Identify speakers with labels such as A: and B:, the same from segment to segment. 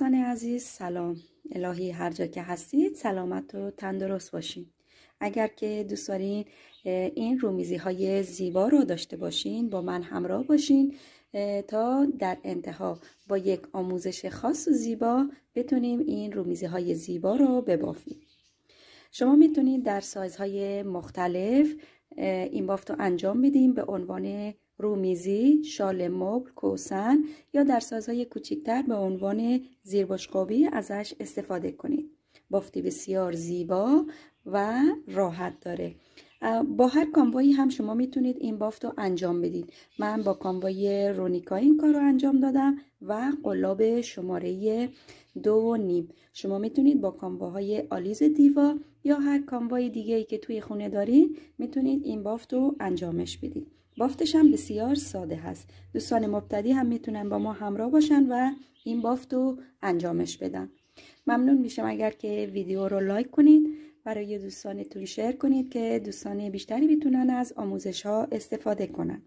A: دوستان عزیز سلام الهی هر جا که هستید سلامت و تندرست باشین اگر که دوست دارین این رومیزی های زیبا رو داشته باشین با من همراه باشین تا در انتها با یک آموزش خاص و زیبا بتونیم این رومیزی های زیبا رو ببافیم شما میتونید در سایزهای مختلف این بافت رو انجام بدیم به عنوان رومیزی، شال مبل، کوسن یا در سازهای کوچکتر به عنوان زیربشقابی ازش استفاده کنید. بافتی بسیار زیبا و راحت داره. با هر کاموایی هم شما میتونید این بافت رو انجام بدید من با کاموای رونیکا این کار رو انجام دادم و قلاب شماره دو و نیم شما میتونید با کامواهای آلیز دیوا یا هر کاموای دیگه ای که توی خونه دارید میتونید این بافت رو انجامش بدید بافتش هم بسیار ساده هست دوستان مبتدی هم میتونن با ما همراه باشن و این بافت رو انجامش بدن ممنون میشم اگر که ویدیو رو لایک کنید برای دوستانتون شیر کنید که دوستان بیشتری میتونن از آموزش ها استفاده کنن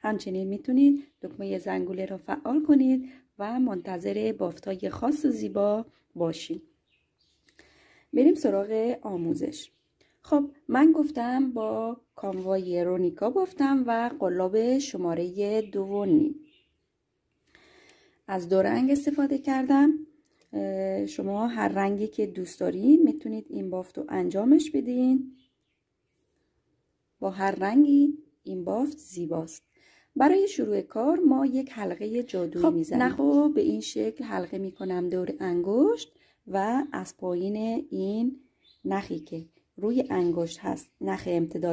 A: همچنین میتونید دکمه زنگوله را فعال کنید و منتظر های خاص و زیبا باشید بریم سراغ آموزش خب من گفتم با کاموای رونیکا بافتم و قلاب شماره دو از دو رنگ استفاده کردم شما هر رنگی که دوست دارین میتونید این بافت رو انجامش بدین با هر رنگی این بافت زیباست برای شروع کار ما یک حلقه جادویی خب میزنیم نخو خب، به این شکل حلقه میکنم دور انگشت و از پایین این نخی که روی انگشت هست نخ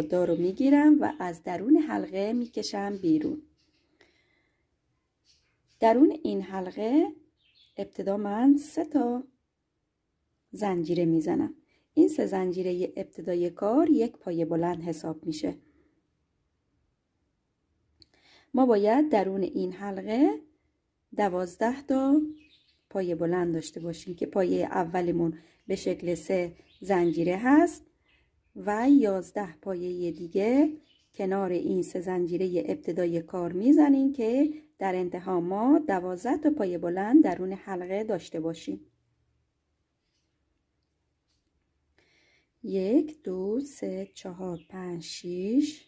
A: دار رو میگیرم و از درون حلقه میکشم بیرون درون این حلقه ابتدا من سه تا زنجیره میزنم این سه زنجیره ابتدای کار یک پایه بلند حساب میشه ما باید درون این حلقه دوازده تا پایه بلند داشته باشیم که پایه اولمون به شکل سه زنجیره هست و یازده پایه دیگه کنار این سه زنجیره ابتدای کار میزنیم که در انتها ما دوازده تا پایه بلند درون حلقه داشته باشیم یک دو سه چهار پنج شیش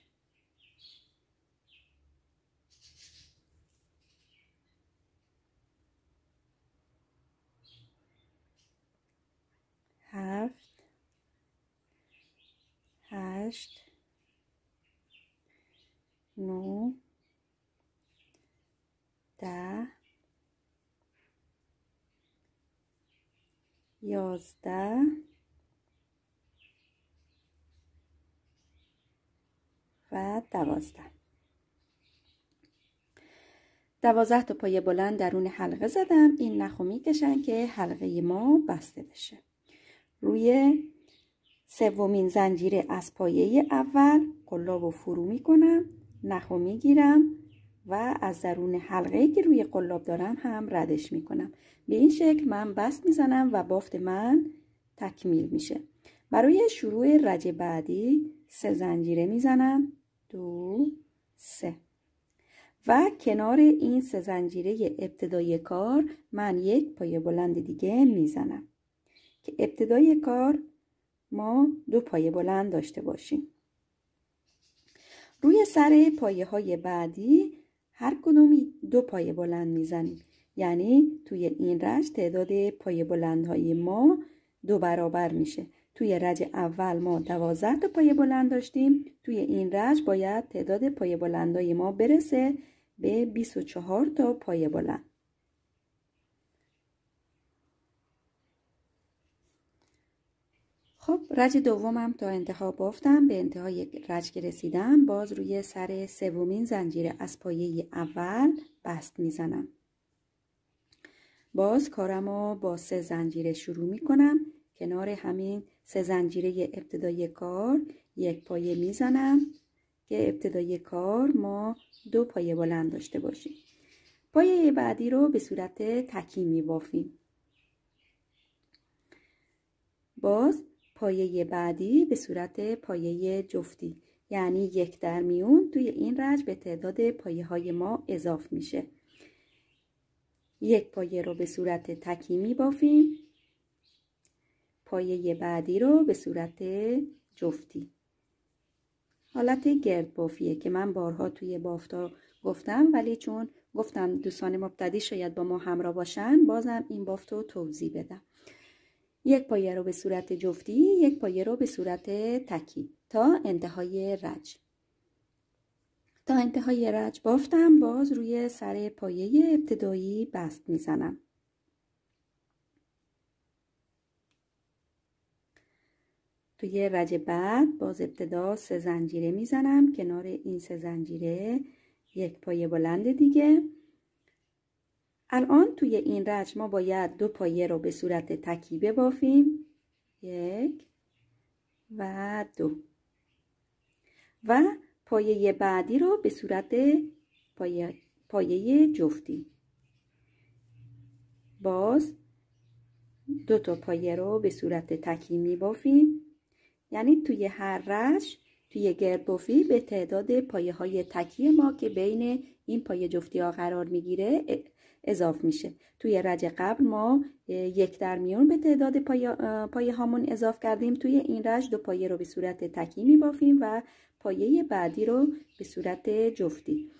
A: هفت هشت نو ده یازده و دوازده دوازده تا پای بلند درون حلقه زدم این نخو میکشن که حلقه ما بسته بشه روی سومین زنجیره از پایه اول قلاب و فرو نخو می گیرم و از درون حلقه که روی قلاب دارم هم ردش میکنم به این شکل من بست زنم و بافت من تکمیل میشه برای شروع رج بعدی سه زنجیره می زنم دو سه و کنار این سه زنجیره ابتدای کار من یک پایه بلند دیگه زنم که ابتدای کار ما دو پایه بلند داشته باشیم روی سر پایه های بعدی هر کدوم دو پایه بلند میزنیم یعنی توی این رج تعداد پایه بلند های ما دو برابر میشه توی رج اول ما دوازده تا پایه بلند داشتیم توی این رج باید تعداد پایه بلند های ما برسه به 24 تا پایه بلند رج دومم تا انتها بافتم به انتهای رج که رسیدم باز روی سر سومین زنجیره از پایه اول بست میزنم باز کارم رو با سه زنجیره شروع میکنم کنار همین سه زنجیره ابتدای کار یک پایه میزنم که ابتدای کار ما دو پایه بلند داشته باشیم پایه بعدی رو به صورت تکی میبافیم باز پایه بعدی به صورت پایه جفتی یعنی یک در میون توی این رج به تعداد پایه های ما اضاف میشه یک پایه رو به صورت تکی بافیم پایه بعدی رو به صورت جفتی حالت گرد بافیه که من بارها توی بافتا گفتم ولی چون گفتم دوستان مبتدی شاید با ما همراه باشن بازم این بافت رو توضیح بدم یک پایه رو به صورت جفتی یک پایه رو به صورت تکی تا انتهای رج تا انتهای رج بافتم باز روی سر پایه ابتدایی بست میزنم توی رج بعد باز ابتدا سه زنجیره میزنم کنار این سه زنجیره یک پایه بلند دیگه الان توی این رج ما باید دو پایه رو به صورت تکی ببافیم یک و دو و پایه بعدی رو به صورت پایه, پایه جفتی باز دو تا پایه رو به صورت تکی می یعنی توی هر رش توی گردبافی به تعداد پایه های تکی ما که بین این پایه جفتی ها قرار میگیره اضاف میشه توی رج قبل ما یک در میون به تعداد پایه هامون اضاف کردیم توی این رج دو پایه رو به صورت تکی میبافیم و پایه بعدی رو به صورت جفتی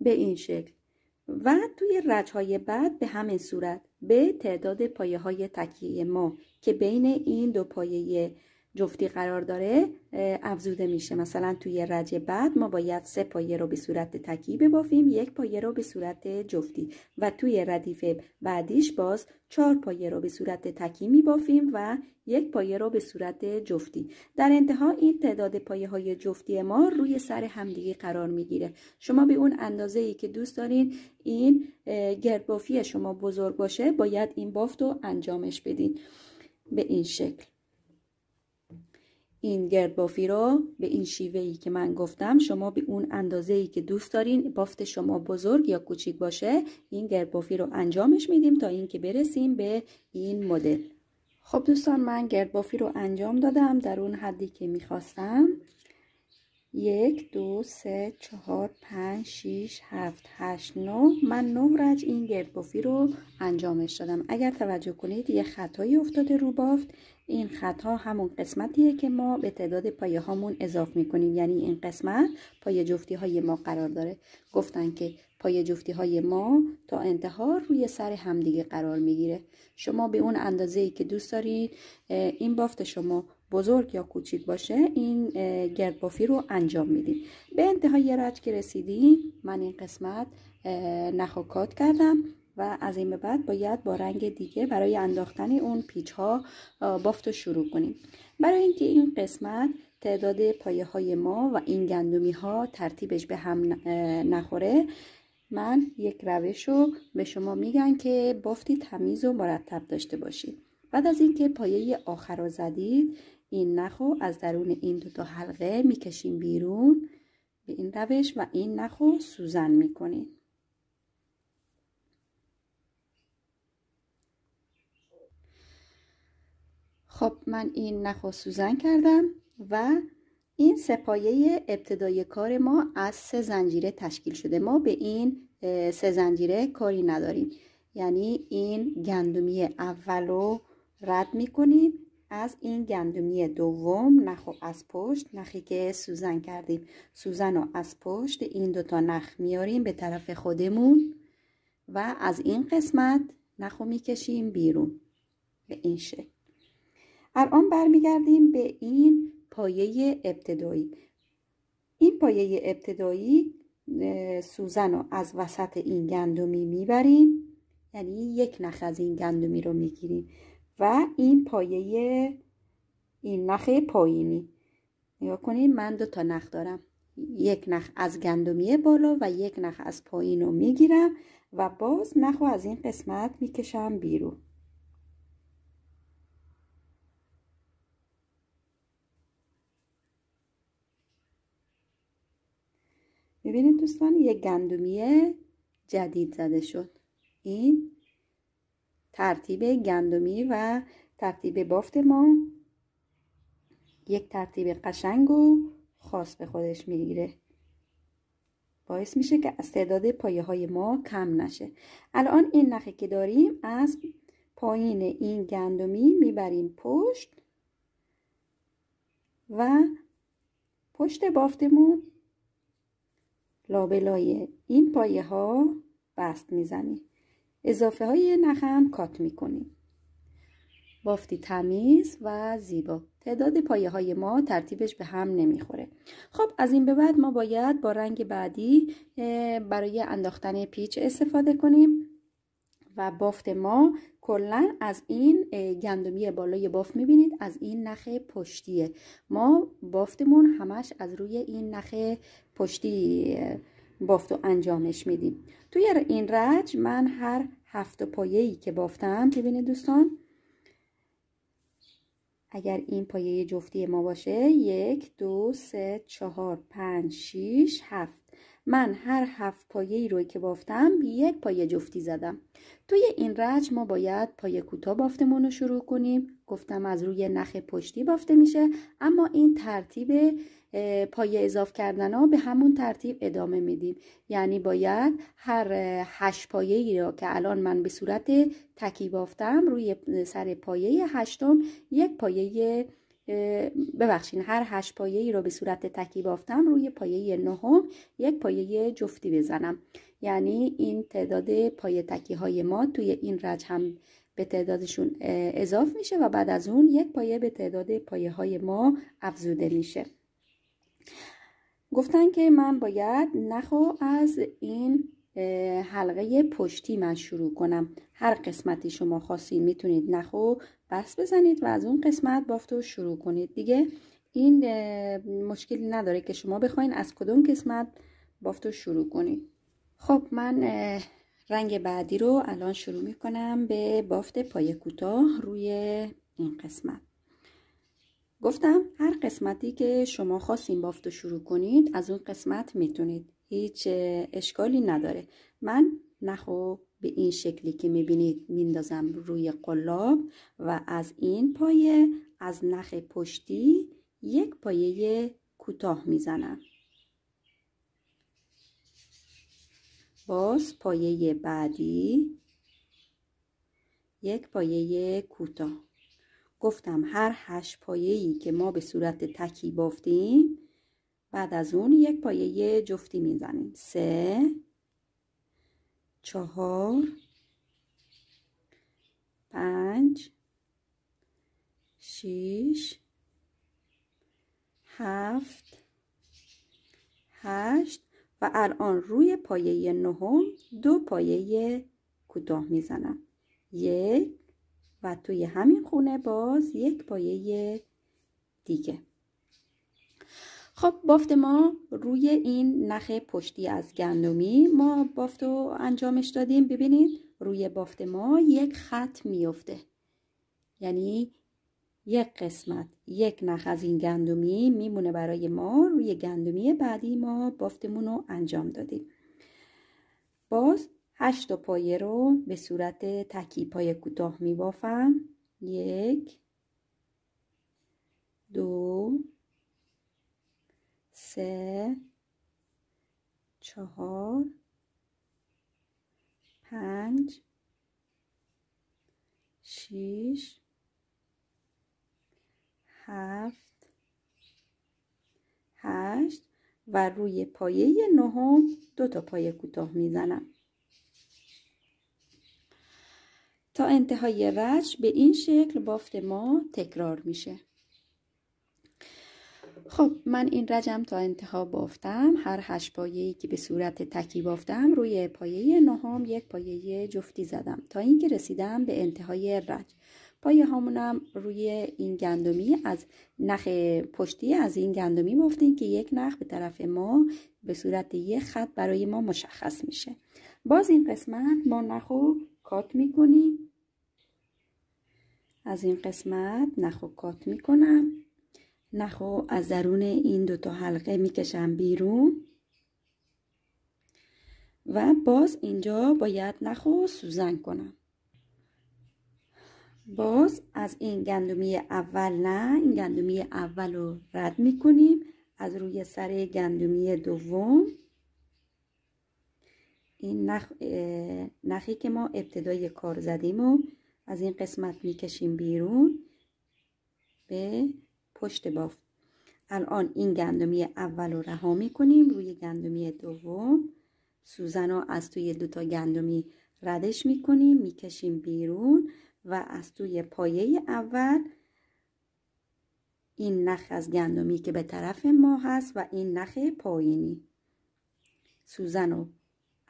A: به این شکل و توی رج های بعد به همین صورت به تعداد پایه های تکیه ما که بین این دو پایه جفتی قرار داره افزوده میشه مثلا توی رج بعد ما باید سه پایه رو به صورت تکی ببافیم یک پایه رو به صورت جفتی و توی ردیف بعدیش باز چهار پایه رو به صورت تکی میبافیم و یک پایه رو به صورت جفتی در انتها این تعداد پایه های جفتی ما روی سر همدیگه قرار میگیره شما به اون اندازه ای که دوست دارین این گردبافی شما بزرگ باشه باید این بافت رو انجامش بدین به این شکل این گردبافی رو به این ای که من گفتم شما به اون اندازه ای که دوست دارین بافت شما بزرگ یا کوچیک باشه این گردبافی رو انجامش میدیم تا اینکه برسیم به این مدل خب دوستان من گردبافی رو انجام دادم در اون حدی که میخواستم یک دو سه چهار پنج شیش هفت هشت نو من نه رج این گردبافی رو انجامش دادم اگر توجه کنید یه خطایی افتاده رو بافت این خط ها همون قسمتیه که ما به تعداد پایه هامون اضافه میکنیم یعنی این قسمت پایه جفتی های ما قرار داره گفتن که پایه جفتی های ما تا انتها روی سر همدیگه قرار میگیره شما به اون اندازه ای که دوست دارید این بافت شما بزرگ یا کوچیک باشه این گردبافی رو انجام میدید به انتهای رج که رسیدیم من این قسمت نخوکات کردم و از این به بعد باید با رنگ دیگه برای انداختن اون پیچ ها بافت و شروع کنیم برای اینکه این قسمت تعداد پایه های ما و این گندمی ها ترتیبش به هم نخوره من یک روش رو به شما میگن که بافتی تمیز و مرتب داشته باشید بعد از اینکه پایه آخر رو زدید این نخو از درون این دو تا حلقه میکشیم بیرون به این روش و این نخو سوزن میکنید خب من این نخو سوزن کردم و این سپایه ابتدای کار ما از سه زنجیره تشکیل شده ما به این سه زنجیره کاری نداریم یعنی این گندمی اول رو رد میکنیم از این گندمی دوم نخو از پشت نخی که سوزن کردیم سوزن رو از پشت این دوتا نخ میاریم به طرف خودمون و از این قسمت نخو میکشیم بیرون به این شکل الان برمیگردیم به این پایه ابتدایی این پایه ابتدایی سوزن رو از وسط این گندمی میبریم یعنی یک نخ از این گندمی رو میگیریم و این پایه این نخ پایینی نگاه کنید من دو تا نخ دارم یک نخ از گندمی بالا و یک نخ از پایین رو میگیرم و باز نخ رو از این قسمت میکشم بیرون دوستان یک گندمی جدید زده شد این ترتیب گندمی و ترتیب بافت ما یک ترتیب قشنگ و خاص به خودش میگیره باعث میشه که استعداد پایه های ما کم نشه الان این نخه که داریم از پایین این گندمی میبریم پشت و پشت بافتمون لابلای این پایه ها بست میزنیم اضافه های نخم کات میکنیم بافتی تمیز و زیبا تعداد پایه های ما ترتیبش به هم نمیخوره خب از این به بعد ما باید با رنگ بعدی برای انداختن پیچ استفاده کنیم و بافت ما کلا از این گندمی بالای بافت میبینید از این نخ پشتیه ما بافتمون همش از روی این نخ پشتی بافت و انجامش میدیم توی این رج من هر هفت پایه‌ای که بافتم ببینید دوستان اگر این پایه جفتی ما باشه یک دو سه چهار پنج شیش هفت من هر هفت پایه ای روی که بافتم یک پایه جفتی زدم توی این رج ما باید پایه کوتاه بافتمون رو شروع کنیم گفتم از روی نخ پشتی بافته میشه اما این ترتیب پایه اضاف کردن ها به همون ترتیب ادامه میدیم یعنی باید هر هشت پایه ای را که الان من به صورت تکی بافتم روی سر پایه هشتم یک پایه ببخشین هر هشت پایه ای رو به صورت تکی بافتم روی پایه نهم یک پایه جفتی بزنم یعنی این تعداد پایه تکی های ما توی این رج هم به تعدادشون اضاف میشه و بعد از اون یک پایه به تعداد پایه های ما افزوده میشه گفتن که من باید نخو از این حلقه پشتی من شروع کنم هر قسمتی شما خواستین میتونید نخو بس بزنید و از اون قسمت بافت رو شروع کنید دیگه این مشکلی نداره که شما بخواین از کدوم قسمت بافت رو شروع کنید خب من رنگ بعدی رو الان شروع می کنم به بافت پای کوتاه روی این قسمت گفتم هر قسمتی که شما خواستین بافت رو شروع کنید از اون قسمت میتونید هیچ اشکالی نداره من نخو به این شکلی که میبینید میندازم روی قلاب و از این پایه از نخ پشتی یک پایه کوتاه میزنم باز پایه بعدی یک پایه کوتاه گفتم هر هشت پایه‌ای که ما به صورت تکی بافتیم بعد از اون یک پایه جفتی میزنیم سه چهار پنج شیش هفت هشت و الان روی پایه نهم دو پایه کوتاه میزنم یک و توی همین خونه باز یک پایه دیگه خب بافت ما روی این نخ پشتی از گندمی ما بافت رو انجامش دادیم ببینید روی بافت ما یک خط میفته یعنی یک قسمت یک نخ از این گندمی میمونه برای ما روی گندمی بعدی ما بافتمون رو انجام دادیم باز هشت پایه رو به صورت تکی پای کوتاه میبافم یک دو 7 4 5 6 7 8 و روی پایه 9 دو تا پایه کوتاه می‌زنم تا انتهای ردیف به این شکل بافت ما تکرار میشه خب من این رجم تا انتها بافتم هر هشت ای که به صورت تکی بافتم روی پایه نهم یک پایه جفتی زدم تا اینکه رسیدم به انتهای رج پایه هامونم روی این گندمی از نخ پشتی از این گندمی بافتیم که یک نخ به طرف ما به صورت یک خط برای ما مشخص میشه باز این قسمت ما نخو کات میکنیم از این قسمت نخو کات میکنم نخو از درون این دو تا حلقه میکشم بیرون و باز اینجا باید نخو سوزن کنم باز از این گندمی اول نه این گندمی اول رو رد میکنیم از روی سر گندمی دوم این نخ... نخی که ما ابتدای کار زدیم و از این قسمت میکشیم بیرون به پشت بافت الان این گندمی اول رو رها کنیم روی گندمی دوم سوزن رو از توی دوتا گندمی ردش میکنیم میکشیم بیرون و از توی پایه اول این نخ از گندمی که به طرف ما هست و این نخ پایینی سوزن رو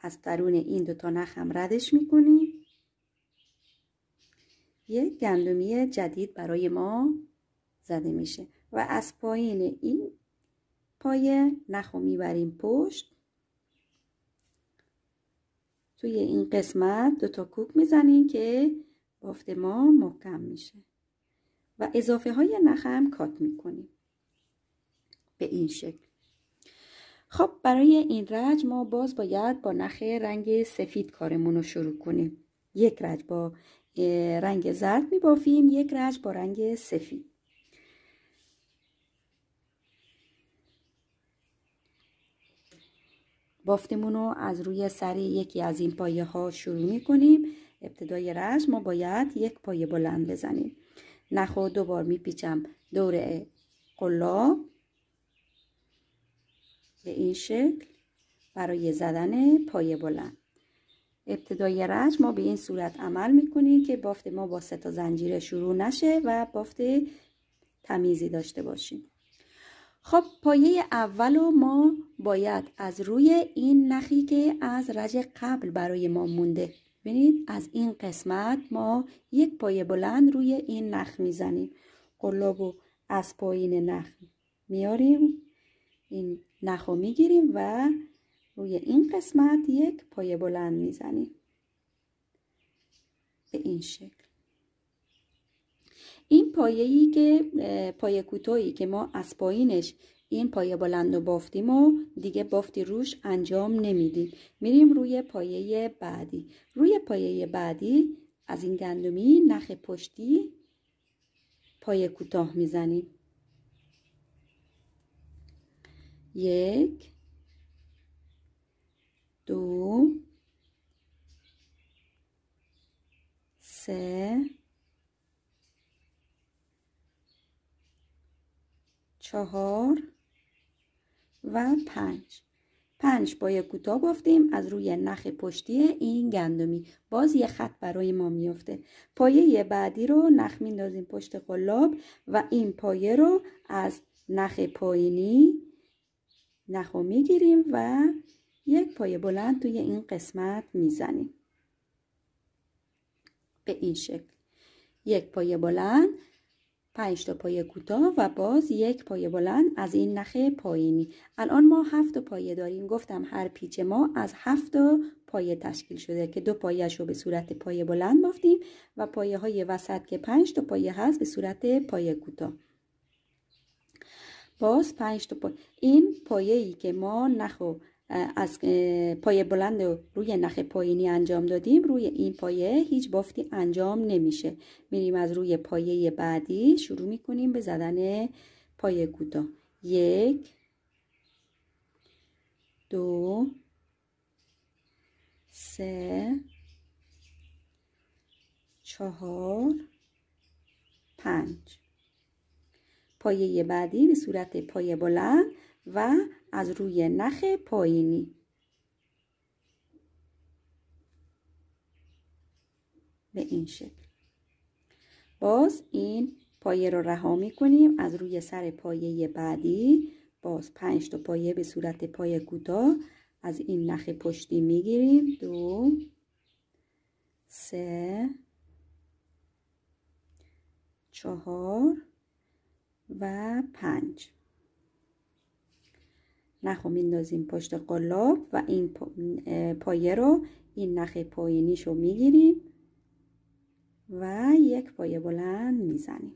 A: از درون این دوتا نخ هم ردش میکنیم یک گندمی جدید برای ما زده میشه و از پایین این پای نخو میبریم پشت توی این قسمت دو تا کوک میزنیم که بافت ما محکم میشه و اضافه های نخم کات میکنیم به این شکل خب برای این رج ما باز باید با نخ رنگ سفید کارمون رو شروع کنیم یک رج با رنگ زرد میبافیم یک رج با رنگ سفید بافتمون رو از روی سری یکی از این پایه ها شروع می کنیم ابتدای رش ما باید یک پایه بلند بزنیم نخ دوبار میپیچم دور قلاب به این شکل برای زدن پایه بلند ابتدای رش ما به این صورت عمل میکنیم که بافت ما با سه تا زنجیره شروع نشه و بافت تمیزی داشته باشیم خب پایه اول ما باید از روی این نخی که از رج قبل برای ما مونده ببینید از این قسمت ما یک پایه بلند روی این نخ میزنیم قلاب و از پایین نخ میاریم این نخو میگیریم و روی این قسمت یک پایه بلند میزنیم به این شکل این پایه‌ای که پایه کوتاهی که ما از پایینش این پایه بلند و بافتیم و دیگه بافتی روش انجام نمیدیم میریم روی پایه بعدی روی پایه بعدی از این گندمی نخ پشتی پایه کوتاه میزنیم یک دو سه چهار و پنج پنج با یک کوتاه بافتیم از روی نخ پشتی این گندمی باز یه خط برای ما میافته پایه بعدی رو نخ میندازیم پشت قلاب و این پایه رو از نخ پایینی نخ میگیریم و یک پایه بلند توی این قسمت میزنیم به این شکل یک پایه بلند پنج تا پایه کوتاه و باز یک پایه بلند از این نخه پایینی الان ما هفت پایه داریم گفتم هر پیچ ما از هفت پایه تشکیل شده که دو پایش رو به صورت پایه بلند بافتیم و پایه های وسط که پنج تا پایه هست به صورت پایه کوتاه باز پنج تا پایه این پایه ای که ما نخو از پایه بلند روی نخ پایینی انجام دادیم روی این پایه هیچ بافتی انجام نمیشه میریم از روی پایه بعدی شروع میکنیم به زدن پایه گودا یک دو سه چهار پنج پایه بعدی به صورت پایه بلند و از روی نخ پایینی به این شکل باز این پایه رو رها می کنیم از روی سر پایه بعدی باز پنج تا پایه به صورت پایه کوتاه از این نخ پشتی میگیریم دو سه چهار و پنج نخو میندازیم پشت قلاب و این پایه رو این نخ پایینیش رو میگیریم و یک پایه بلند میزنیم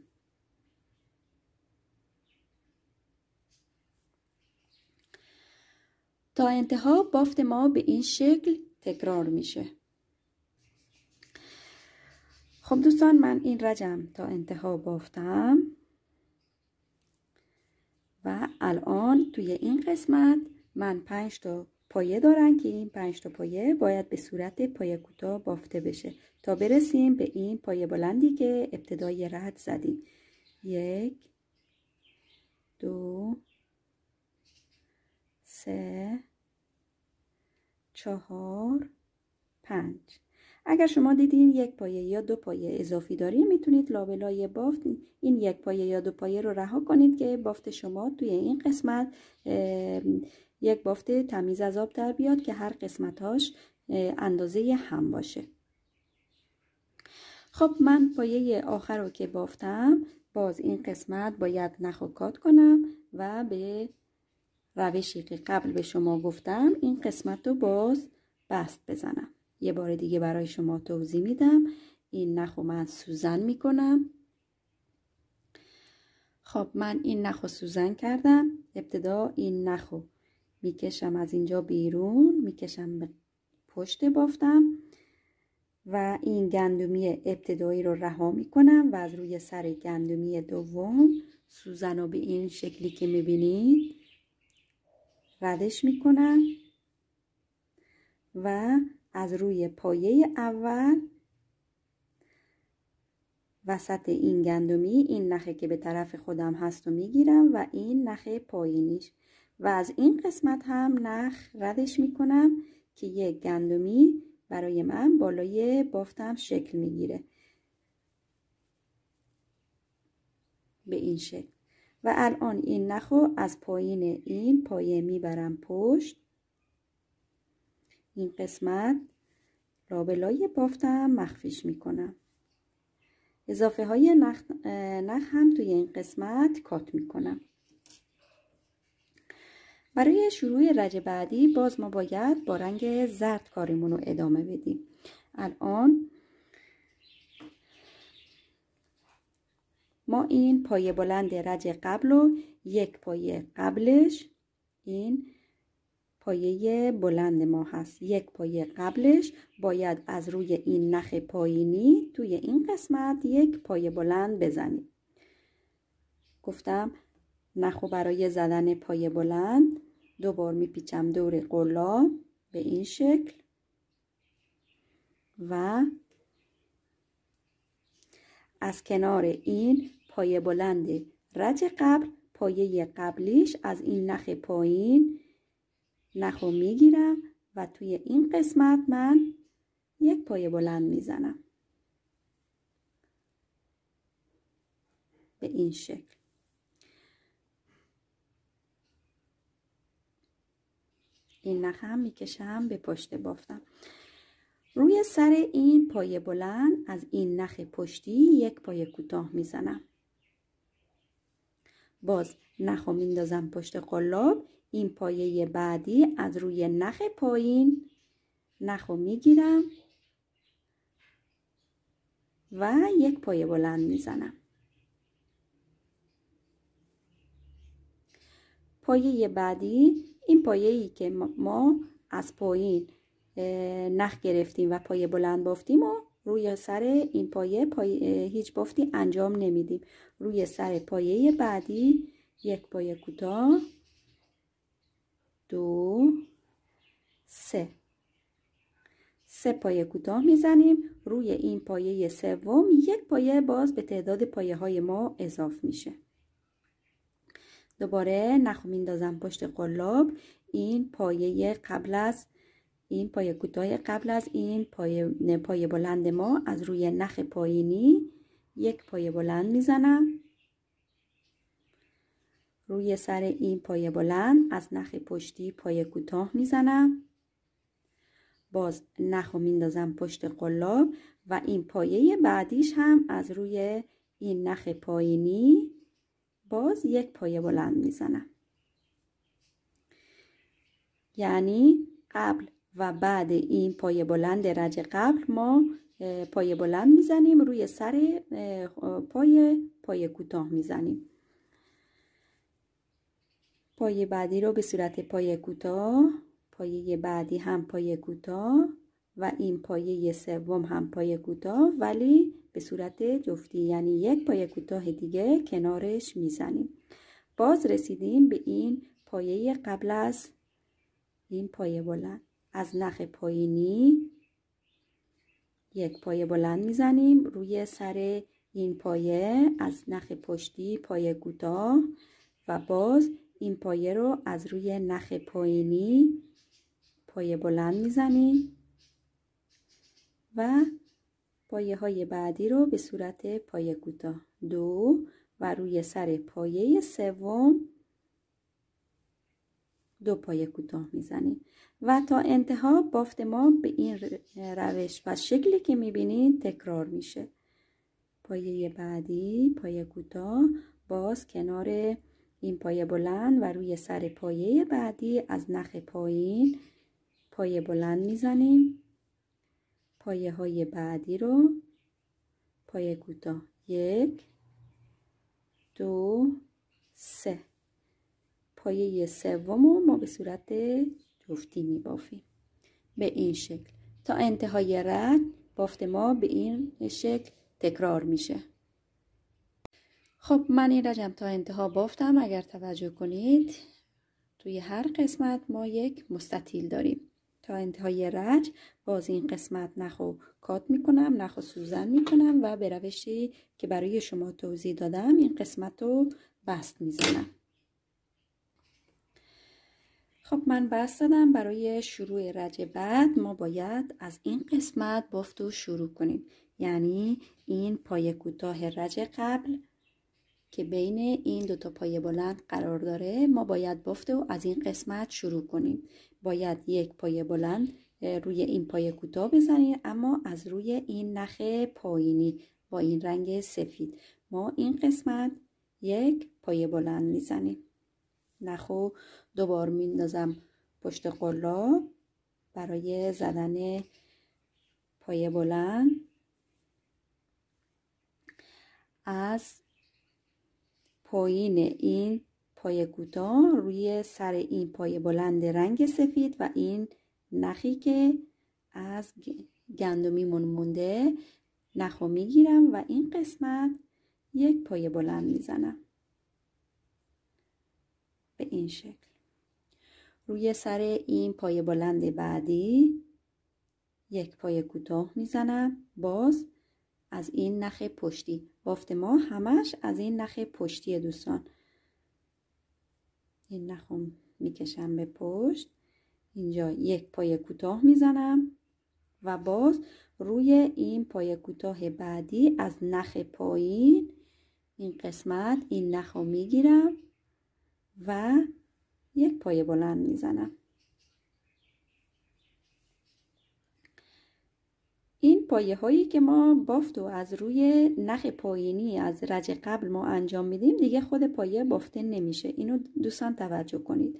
A: تا انتها بافت ما به این شکل تکرار میشه خب دوستان من این رجم تا انتها بافتم و الان توی این قسمت من پنج تا پایه دارن که این پنج تا پایه باید به صورت پایه کوتاه بافته بشه تا برسیم به این پایه بلندی که ابتدای رد زدیم یک دو سه چهار پنج اگر شما دیدین یک پایه یا دو پایه اضافی داری میتونید لابلای بافت این یک پایه یا دو پایه رو رها کنید که بافت شما توی این قسمت یک بافت تمیز از آب در بیاد که هر قسمتاش اندازه هم باشه خب من پایه آخر رو که بافتم باز این قسمت باید نخوکات کنم و به روشی که قبل به شما گفتم این قسمت رو باز بست بزنم یه بار دیگه برای شما توضیح میدم این نخو من سوزن میکنم خب من این نخو سوزن کردم ابتدا این نخو میکشم از اینجا بیرون میکشم به پشت بافتم و این گندمی ابتدایی رو رها میکنم و از روی سر گندمی دوم سوزن رو به این شکلی که میبینید ردش میکنم و از روی پایه اول وسط این گندمی این نخه که به طرف خودم هست و میگیرم و این نخه پایینیش و از این قسمت هم نخ ردش میکنم که یک گندمی برای من بالای بافتم شکل میگیره به این شکل و الان این نخو از پایین این پایه میبرم پشت این قسمت لابلای بافتم مخفیش میکنم اضافه های نخ, نخ هم توی این قسمت کات میکنم برای شروع رج بعدی باز ما باید با رنگ زرد کاریمون رو ادامه بدیم الان ما این پایه بلند رج قبل و یک پایه قبلش این پایه بلند ما هست یک پایه قبلش باید از روی این نخ پایینی توی این قسمت یک پایه بلند بزنیم گفتم نخو برای زدن پایه بلند دوبار میپیچم دور قلاب به این شکل و از کنار این پایه بلند رج قبل پایه قبلیش از این نخ پایین نخ رو میگیرم و توی این قسمت من یک پایه بلند میزنم به این شکل این نخم میکشم به پشت بافتم روی سر این پایه بلند از این نخ پشتی یک پایه کوتاه میزنم باز نخو میندازم پشت قلاب این پایه بعدی از روی نخ پایین نخو میگیرم و یک پایه بلند میزنم پایه بعدی این پایه ای که ما از پایین نخ گرفتیم و پایه بلند بافتیم و روی سر این پایه, پایه هیچ بافتی انجام نمیدیم روی سر پایه بعدی یک پایه کوتاه دو سه سه پایه کوتاه میزنیم روی این پایه سوم یک پایه باز به تعداد پایه های ما اضاف میشه دوباره نخو میندازم پشت قلاب این پایه قبل از این پایه کوتاه قبل از این پایه پایه بلند ما از روی نخ پایینی یک پایه بلند میزنم روی سر این پایه بلند از نخ پشتی پایه کوتاه میزنم باز نخ رو میندازم پشت قلاب و این پایه بعدیش هم از روی این نخ پایینی باز یک پایه بلند میزنم یعنی قبل و بعد این پایه بلند رج قبل ما پایه بلند میزنیم روی سر پای پایه کوتاه میزنیم پای بعدی رو به صورت پای کوتاه پایه بعدی هم پای کوتاه و این پایه سوم هم پای کوتاه ولی به صورت جفتی یعنی یک پای کوتاه دیگه کنارش میزنیم باز رسیدیم به این پایه قبل از این پایه بلند از نخ پایینی یک پایه بلند میزنیم روی سر این پایه از نخ پشتی پایه کوتاه و باز این پایه رو از روی نخ پایینی پایه بلند میزنیم و پایه های بعدی رو به صورت پایه کوتاه دو و روی سر پایه سوم دو پایه کوتاه میزنیم و تا انتها بافت ما به این روش و شکلی که میبینید تکرار میشه پایه بعدی پایه کوتاه باز کنار این پایه بلند و روی سر پایه بعدی از نخ پایین پایه بلند میزنیم پایه های بعدی رو پایه کوتاه یک دو سه پایه سوم رو ما به صورت جفتی میبافیم به این شکل تا انتهای رد بافت ما به این شکل تکرار میشه خب من این رجم تا انتها بافتم اگر توجه کنید توی هر قسمت ما یک مستطیل داریم تا انتهای رج باز این قسمت نخو کات میکنم نخو سوزن میکنم و به روشی که برای شما توضیح دادم این قسمت رو بست میزنم خب من بست دادم برای شروع رج بعد ما باید از این قسمت بافت رو شروع کنیم یعنی این پای کوتاه رج قبل که بین این دو تا پایه بلند قرار داره ما باید بافته و از این قسمت شروع کنیم باید یک پایه بلند روی این پایه کوتاه بزنیم اما از روی این نخ پایینی با این رنگ سفید ما این قسمت یک پایه بلند میزنیم نخو دوبار میندازم پشت قلاب برای زدن پایه بلند از پایین این پای کوتاه روی سر این پای بلند رنگ سفید و این نخی که از گندمیمون مونده نخو میگیرم و این قسمت یک پای بلند میزنم به این شکل روی سر این پای بلند بعدی یک پای کوتاه میزنم باز از این نخ پشتی بافت ما همش از این نخ پشتی دوستان این نخو میکشم به پشت اینجا یک پای کوتاه میزنم و باز روی این پای کوتاه بعدی از نخ پایین این قسمت این نخو میگیرم و یک پای بلند میزنم پایه هایی که ما بافت و از روی نخ پایینی از رج قبل ما انجام میدیم دیگه خود پایه بافته نمیشه اینو دوستان توجه کنید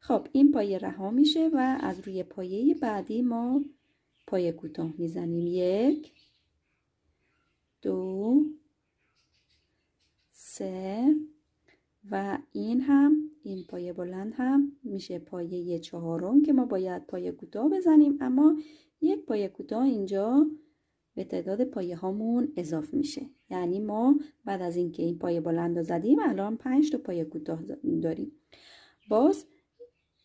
A: خب این پایه رها میشه و از روی پایه بعدی ما پایه کوتاه میزنیم یک دو سه و این هم این پایه بلند هم میشه پایه چهارم که ما باید پایه کوتاه بزنیم اما یک پایه کوتاه اینجا به تعداد پایه هامون اضاف میشه یعنی ما بعد از اینکه این پایه بلند رو زدیم الان پنج تا پایه کوتاه داریم باز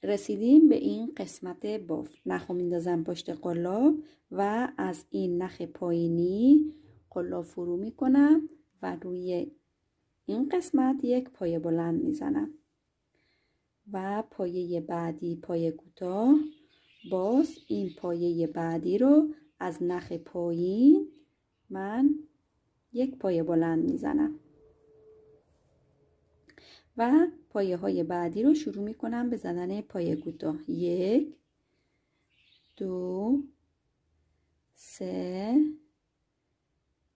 A: رسیدیم به این قسمت بافت نخو میندازم پشت قلاب و از این نخ پایینی قلاب فرو میکنم و روی این قسمت یک پایه بلند میزنم و پایه بعدی پایه کوتاه باز این پایه بعدی رو از نخ پایین من یک پایه بلند میزنم و پایه های بعدی رو شروع می کنم به زدن پایه کوتاه یک دو سه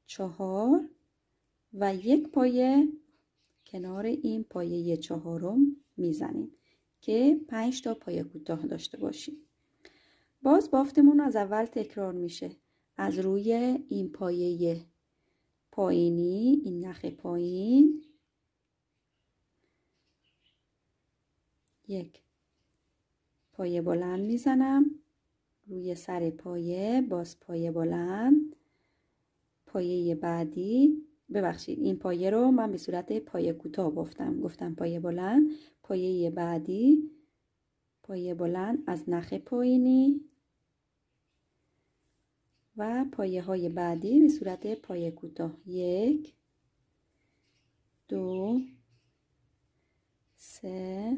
A: چهار و یک پایه کنار این پایه چهارم میزنیم که پنج تا پایه کوتاه داشته باشیم باز بافتمون از اول تکرار میشه از روی این پایه پایینی این نخ پایین یک پایه بلند میزنم روی سر پایه باز پایه بلند پایه بعدی ببخشید این پایه رو من به صورت پایه کوتاه بافتم گفتم پایه بلند پایه بعدی پایه بلند از نخ پایینی و پایه های بعدی به صورت پایه کوتاه یک دو سه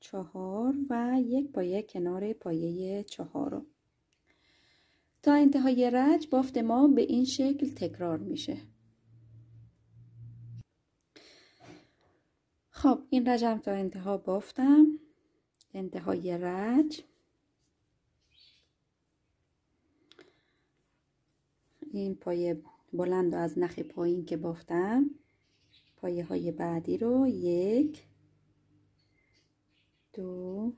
A: چهار و یک پایه کنار پایه چهار تا انتهای رج بافت ما به این شکل تکرار میشه خب این رجم تا انتها بافتم انتهای رج این پایه بلند و از نخ پایین که بافتم پایه های بعدی رو یک دو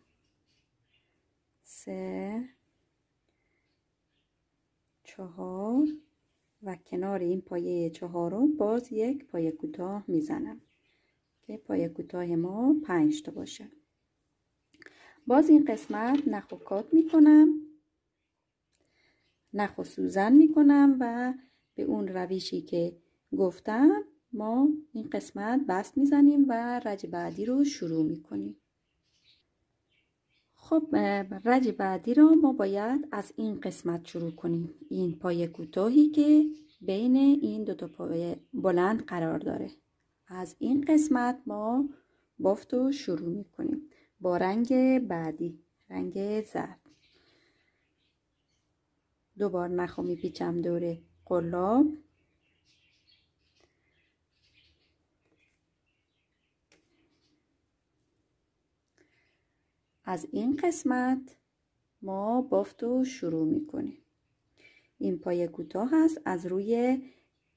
A: سه چهار و کنار این پایه چهارم باز یک پایه کوتاه میزنم که پایه کوتاه ما پنج تا باشه باز این قسمت نخ و کات میکنم نخ و سوزن میکنم و به اون رویشی که گفتم ما این قسمت بست میزنیم و رج بعدی رو شروع میکنیم خب رج بعدی رو ما باید از این قسمت شروع کنیم این پای کوتاهی که بین این دو تا پای بلند قرار داره از این قسمت ما بافت رو شروع میکنیم با رنگ بعدی رنگ زرد دوبار نخو میپیچم دور قلاب از این قسمت ما بافتو شروع شروع میکنیم این پای کوتاه هست از روی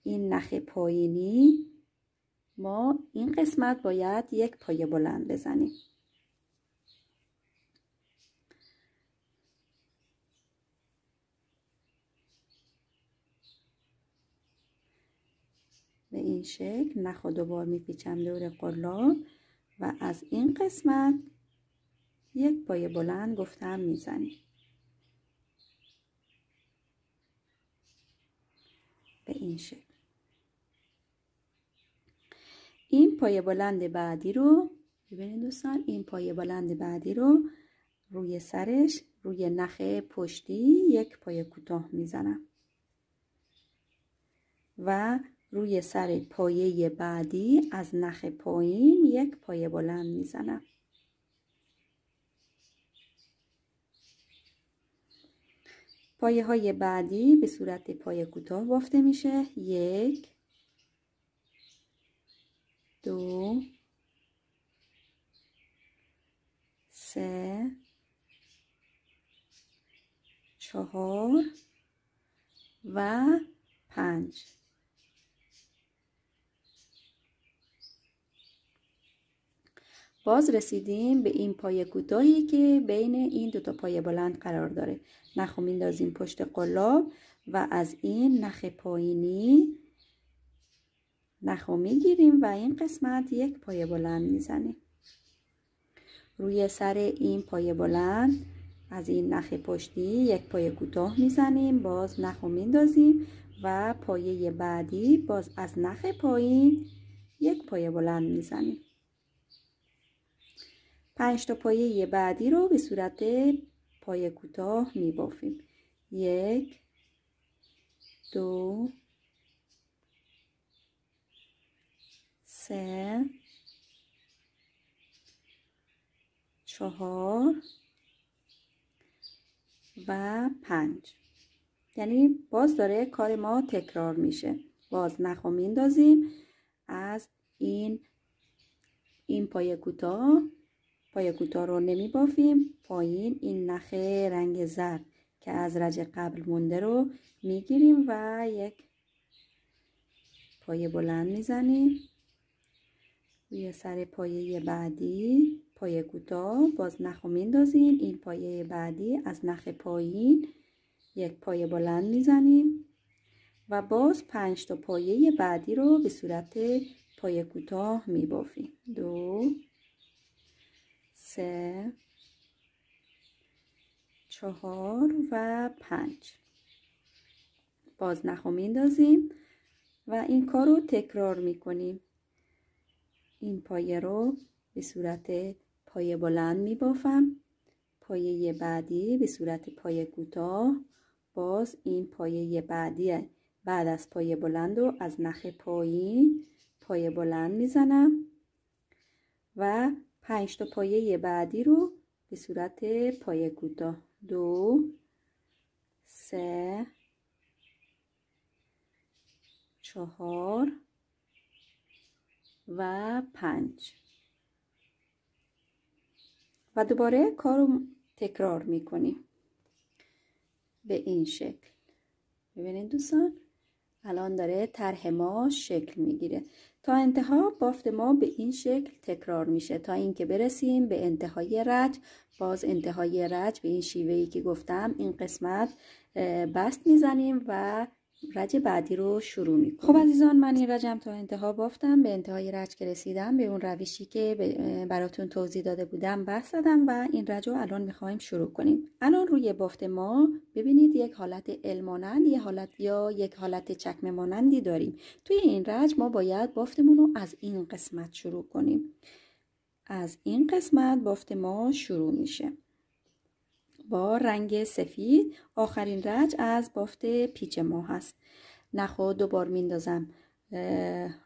A: این نخ پایینی ما این قسمت باید یک پایه بلند بزنیم این شکل نخ دوبار میپیچم دور قلاب و از این قسمت یک پای بلند گفتم میزنیم به این شکل این پای بلند بعدی رو ببینید دوستان این پای بلند بعدی رو روی سرش روی نخه پشتی یک پای کوتاه میزنم و روی سر پایه بعدی از نخ پایین یک پایه بلند میزنم پایه های بعدی به صورت پایه کوتاه بافته میشه یک دو سه چهار و پنج باز رسیدیم به این پایه کوتاهی که بین این دو تا پایه بلند قرار داره نخو میندازیم پشت قلاب و از این نخ پایینی نخو میگیریم و این قسمت یک پایه بلند میزنیم روی سر این پایه بلند از این نخ پشتی یک پایه کوتاه میزنیم باز نخو میندازیم و پایه بعدی باز از نخ پایین یک پایه بلند میزنیم پنج تا پایه بعدی رو به صورت پایه کوتاه می بافیم یک دو سه چهار و پنج یعنی باز داره کار ما تکرار میشه باز نخو میندازیم از این این پایه کوتاه پای کوتاه رو نمی بافیم پایین این نخه رنگ زرد که از رج قبل مونده رو می گیریم و یک پایه بلند زنیم روی سر پایه بعدی پایه کوتاه باز نخ میندازیم این پایه بعدی از نخ پایین یک پایه بلند میزنیم و باز پنج تا پایه بعدی رو به صورت پایه کوتاه میبافیم دو سه چهار و پنج باز نخو میندازیم و این کار رو تکرار میکنیم این پایه رو به صورت پایه بلند میبافم پایه بعدی به صورت پایه کوتاه باز این پایه بعدی بعد از پایه بلند رو از نخ پایین پایه بلند میزنم و پنج تا پایه بعدی رو به صورت پایه کوتاه دو سه چهار و پنج و دوباره کار رو تکرار میکنیم به این شکل ببینید دوستان الان داره طرح ما شکل میگیره تا انتها بافت ما به این شکل تکرار میشه تا اینکه برسیم به انتهای رج باز انتهای رج به این شیوهی که گفتم این قسمت بست میزنیم و رج بعدی رو شروع می خب عزیزان من این رجم تا انتها بافتم به انتهای رج که رسیدم به اون روشی که براتون توضیح داده بودم بحث زدم و این رج رو الان میخوایم شروع کنیم الان روی بافت ما ببینید یک حالت المانند یه حالت یا یک حالت چکمه مانندی داریم توی این رج ما باید بافتمون رو از این قسمت شروع کنیم از این قسمت بافت ما شروع میشه با رنگ سفید آخرین رج از بافت پیچ ما هست نخ دوبار میندازم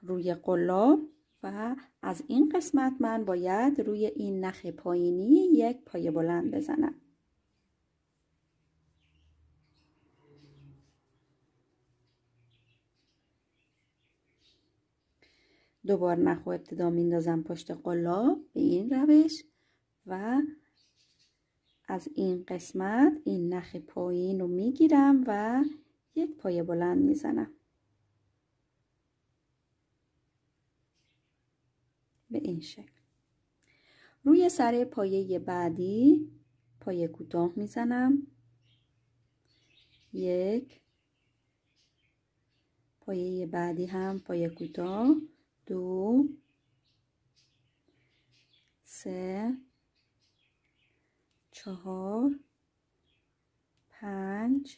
A: روی قلاب و از این قسمت من باید روی این نخ پایینی یک پایه بلند بزنم دوبار نخو ابتدا میندازم پشت قلاب به این روش و از این قسمت این نخ پایین رو میگیرم و یک پایه بلند میزنم به این شکل روی سر پایه بعدی پایه کوتاه میزنم یک پایه بعدی هم پایه کوتاه دو سه چهار پنج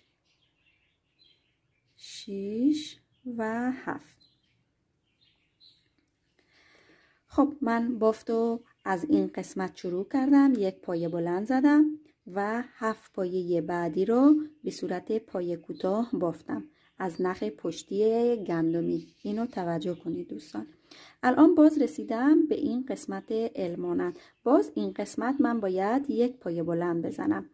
A: شیش و هفت خب من بافتو از این قسمت شروع کردم یک پایه بلند زدم و هفت پایه بعدی رو به صورت پایه کوتاه بافتم از نخ پشتی گندمی اینو توجه کنید دوستان الان باز رسیدم به این قسمت المانن باز این قسمت من باید یک پایه بلند بزنم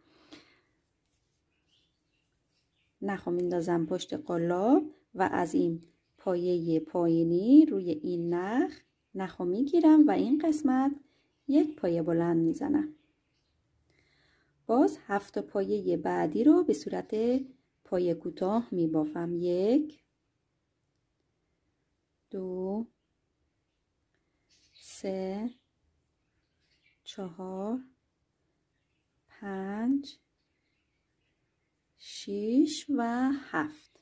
A: نخو خب میندازم پشت قلاب و از این پایه پایینی روی این نخ نخو خب میگیرم و این قسمت یک پایه بلند میزنم باز هفت پایه بعدی رو به صورت پایه کوتاه میبافم یک دو سه چهار پنج شیش و هفت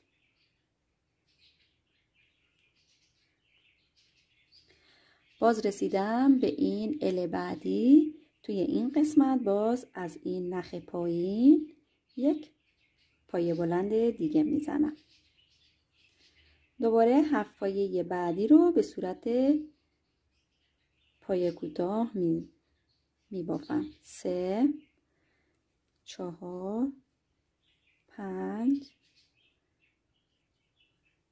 A: باز رسیدم به این ال بعدی توی این قسمت باز از این نخ پایین یک پایه بلند دیگه میزنم دوباره هفت پایه بعدی رو به صورت پایه گوداه می بافم 3 4 5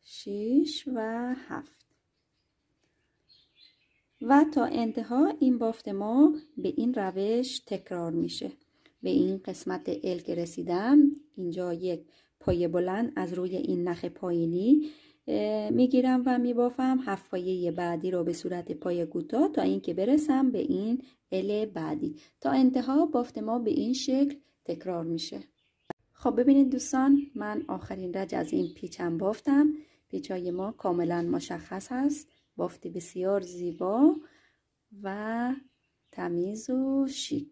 A: 6 و 7 و تا انتها این بافت ما به این روش تکرار میشه به این قسمت ال رسیدم اینجا یک پایه بلند از روی این نخه پایینی میگیرم و میبافم هفت بعدی رو به صورت پای کوتاه تا اینکه برسم به این ال بعدی تا انتها بافت ما به این شکل تکرار میشه خب ببینید دوستان من آخرین رج از این پیچم بافتم پیچای ما کاملا مشخص هست بافت بسیار زیبا و تمیز و شیک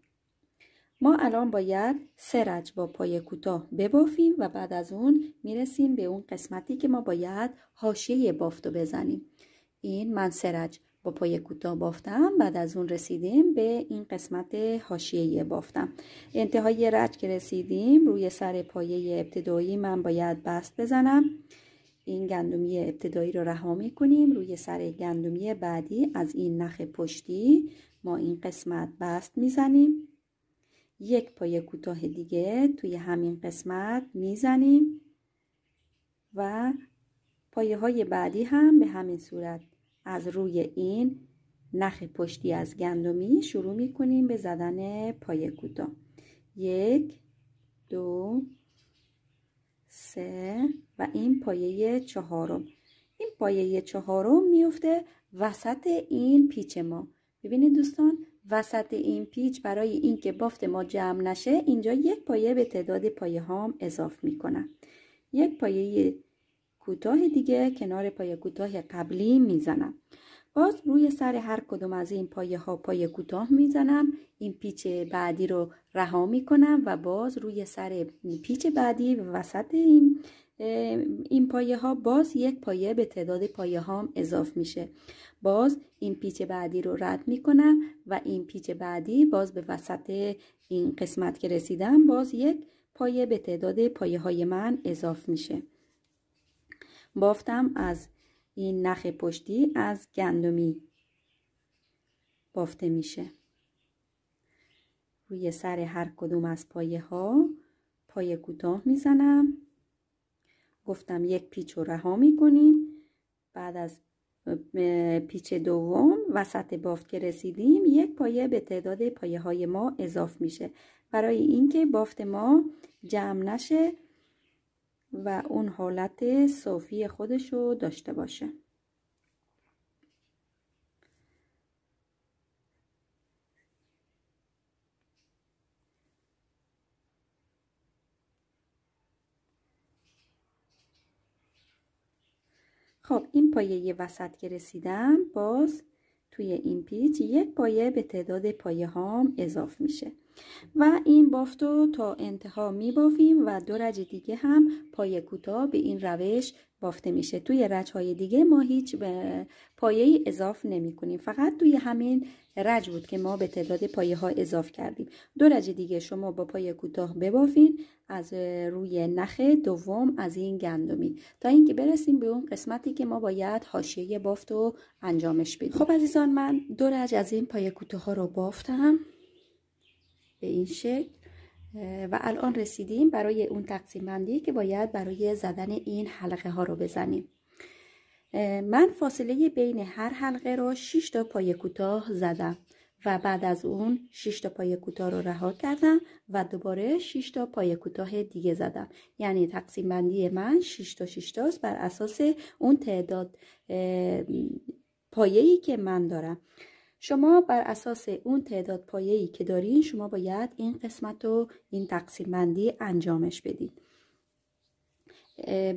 A: ما الان باید سه با پای کوتاه ببافیم و بعد از اون میرسیم به اون قسمتی که ما باید حاشیه بافت بزنیم این من سرج با پای کوتاه بافتم بعد از اون رسیدیم به این قسمت حاشیه بافتم انتهای رج که رسیدیم روی سر پایه ابتدایی من باید بست بزنم این گندمی ابتدایی رو رها میکنیم روی سر گندمی بعدی از این نخ پشتی ما این قسمت بست میزنیم یک پایه کوتاه دیگه توی همین قسمت میزنیم و پایه های بعدی هم به همین صورت از روی این نخ پشتی از گندمی شروع میکنیم به زدن پایه کوتاه یک دو سه و این پایه چهارم این پایه چهارم میفته وسط این پیچ ما ببینید دوستان وسط این پیچ برای اینکه بافت ما جمع نشه اینجا یک پایه به تعداد پایه هام اضاف می کنم یک پایه کوتاه دیگه کنار پایه کوتاه قبلی میزنم باز روی سر هر کدوم از این پایه ها پایه کوتاه میزنم این پیچ بعدی رو رها کنم و باز روی سر پیچ بعدی وسط این این پایه ها باز یک پایه به تعداد پایه ها اضاف میشه باز این پیچ بعدی رو رد میکنم و این پیچ بعدی باز به وسط این قسمت که رسیدم باز یک پایه به تعداد پایه های من اضاف میشه بافتم از این نخ پشتی از گندمی بافته میشه روی سر هر کدوم از پایه ها پایه کوتاه میزنم گفتم یک پیچ رو رها میکنیم بعد از پیچ دوم وسط بافت که رسیدیم یک پایه به تعداد پایه های ما اضاف میشه برای اینکه بافت ما جمع نشه و اون حالت صوفی خودش رو داشته باشه خب این پایه وسط که رسیدم باز توی این پیچ یک پایه به تعداد پایه هام اضاف میشه و این بافت رو تا انتها میبافیم و دو رج دیگه هم پای کوتاه به این روش بافته میشه توی رج های دیگه ما هیچ پایه ای اضاف نمی کنیم فقط توی همین رج بود که ما به تعداد پایه ها اضاف کردیم دو رج دیگه شما با پای کوتاه ببافین از روی نخ دوم از این گندمی تا اینکه برسیم به اون قسمتی که ما باید حاشیه بافت انجامش بدیم خب عزیزان من دو رج از این پای کوتاه ها رو بافتم به این شکل و الان رسیدیم برای اون تقسیم بندی که باید برای زدن این حلقه ها رو بزنیم من فاصله بین هر حلقه رو 6 تا پای کوتاه زدم و بعد از اون 6 تا پای کوتاه رو رها کردم و دوباره 6 تا پای کوتاه دیگه زدم یعنی تقسیم بندی من 6 تا 6 تاست بر اساس اون تعداد پایه‌ای که من دارم شما بر اساس اون تعداد پایه‌ای که دارین شما باید این قسمت رو این تقسیم بندی انجامش بدید.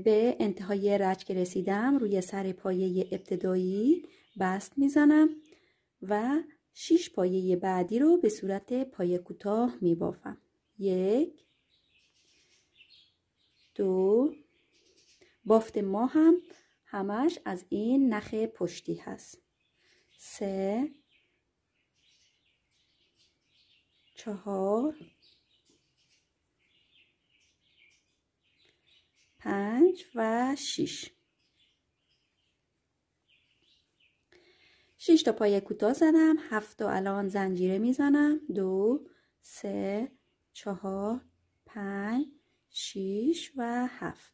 A: به انتهای رج که رسیدم روی سر پایه ابتدایی بست میزنم و شیش پایه بعدی رو به صورت پایه کوتاه می یک دو بافت ما هم همش از این نخ پشتی هست سه چهار پنج و شیش شیش تا پای کوتاه زدم هفت تا الان زنجیره میزنم دو سه چهار پنج شیش و هفت